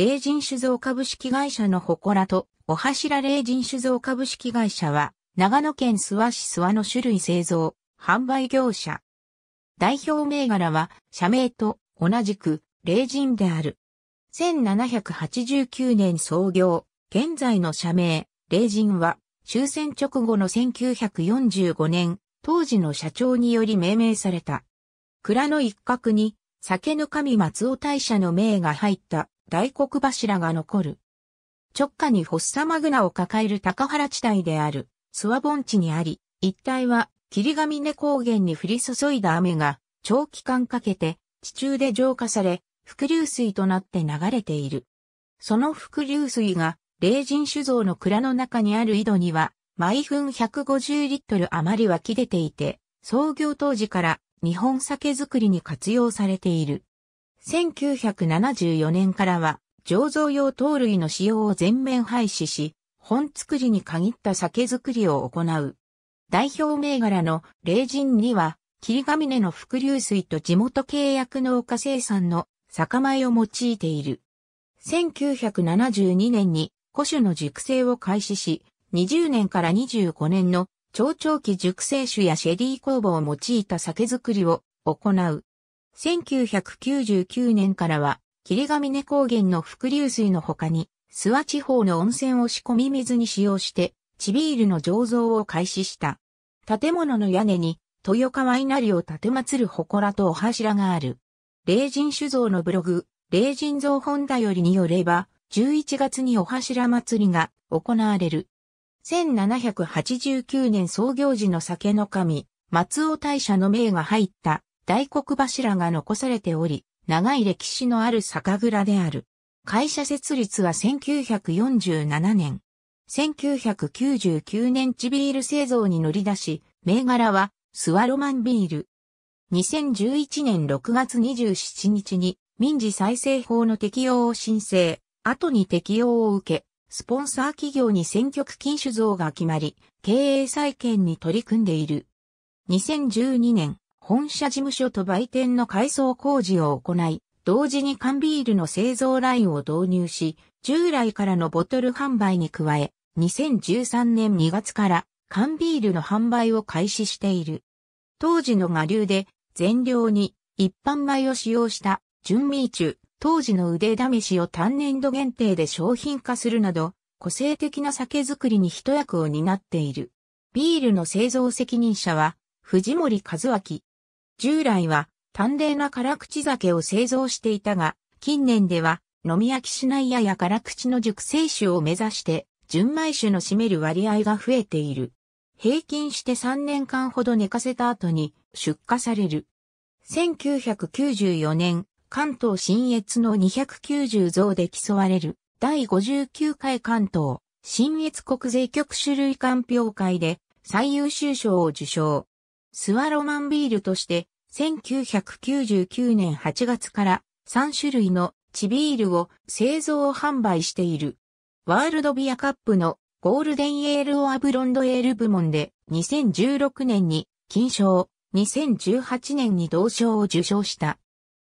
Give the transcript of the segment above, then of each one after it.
霊人酒造株式会社の祠と、お柱霊人酒造株式会社は、長野県諏訪市諏訪の種類製造、販売業者。代表銘柄は、社名と同じく、霊人である。1789年創業、現在の社名、霊人は、終戦直後の1945年、当時の社長により命名された。蔵の一角に、酒の神松尾大社の銘が入った大黒柱が残る。直下に発作ッサマグナを抱える高原地帯である、諏訪盆地にあり、一帯は霧ヶ峰高原に降り注いだ雨が長期間かけて地中で浄化され、伏流水となって流れている。その伏流水が、霊人酒造の蔵の中にある井戸には、毎分150リットル余り湧き出ていて、創業当時から日本酒造りに活用されている。1974年からは、醸造用糖類の使用を全面廃止し、本作りに限った酒造りを行う。代表銘柄の霊人には、霧ヶ峰の伏流水と地元契約農家生産の酒米を用いている。1972年に古酒の熟成を開始し、20年から25年の長長期熟成酒やシェリー工房を用いた酒造りを行う。1999年からは、霧ヶ峰高原の伏流水の他に、諏訪地方の温泉を仕込み水に使用して、地ビールの醸造を開始した。建物の屋根に、豊川稲荷を建て祀る祠とお柱がある。霊人酒造のブログ、霊人造本だよりによれば、11月にお柱祭りが行われる。1789年創業時の酒の神、松尾大社の名が入った大黒柱が残されており、長い歴史のある酒蔵である。会社設立は1947年。1999年地ビール製造に乗り出し、銘柄はスワロマンビール。2011年6月27日に民事再生法の適用を申請、後に適用を受け、スポンサー企業に選挙区禁酒像が決まり、経営再建に取り組んでいる。2012年、本社事務所と売店の改装工事を行い、同時に缶ビールの製造ラインを導入し、従来からのボトル販売に加え、2013年2月から缶ビールの販売を開始している。当時の我流で全量に一般米を使用した純米中、当時の腕試しを単年度限定で商品化するなど、個性的な酒造りに一役を担っている。ビールの製造責任者は、藤森和明、従来は淡麗な辛口酒を製造していたが、近年では飲み飽きしないやや辛口の熟成酒を目指して、純米酒の占める割合が増えている。平均して3年間ほど寝かせた後に出荷される。1994年、関東新越の290増で競われる第59回関東新越国税局種類鑑評会で最優秀賞を受賞。スワロマンビールとして、1999年8月から3種類のチビールを製造販売している。ワールドビアカップのゴールデンエールオアブロンドエール部門で2016年に金賞、2018年に同賞を受賞した。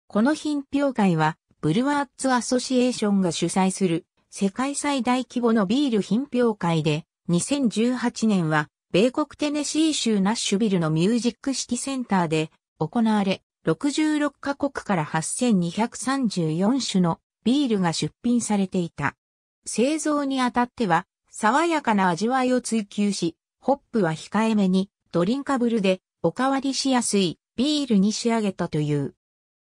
この品評会は、ブルワーツアソシエーションが主催する世界最大規模のビール品評会で、2018年は米国テネシー州ナッシュビルのミュージックシティセンターで行われ、66カ国から8234種のビールが出品されていた。製造にあたっては、爽やかな味わいを追求し、ホップは控えめに、ドリンカブルで、おかわりしやすい、ビールに仕上げたという。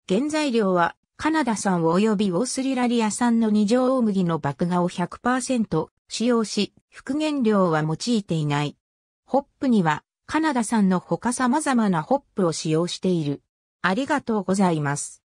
原材料は、カナダ産及びオースリラリア産の二条大麦の麦芽を100%使用し、復元料は用いていない。ホップにはカナダ産の他様々なホップを使用している。ありがとうございます。